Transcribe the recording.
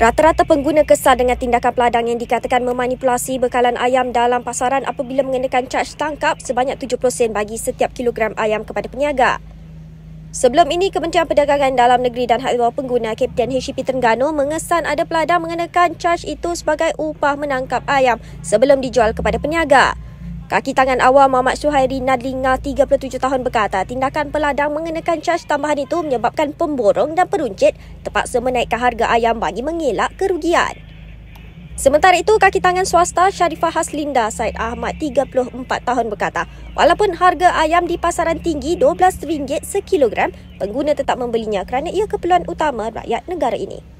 Rata-rata pengguna kesal dengan tindakan peladang yang dikatakan memanipulasi bekalan ayam dalam pasaran apabila mengenakan charge tangkap sebanyak 70 sen bagi setiap kilogram ayam kepada peniaga. Sebelum ini, Kementerian Perdagangan Dalam Negeri dan Hak Bawah Pengguna Kapten HCP Terengganu mengesan ada peladang mengenakan charge itu sebagai upah menangkap ayam sebelum dijual kepada peniaga. Kaki tangan awam Muhammad Suhairi Nadlinga 37 tahun berkata tindakan peladang mengenakan caj tambahan itu menyebabkan pemborong dan peruncit terpaksa menaikkan harga ayam bagi mengelak kerugian. Sementara itu, kaki tangan swasta Sharifah Haslinda Said Ahmad 34 tahun berkata, walaupun harga ayam di pasaran tinggi RM12 sekilogram, pengguna tetap membelinya kerana ia keperluan utama rakyat negara ini.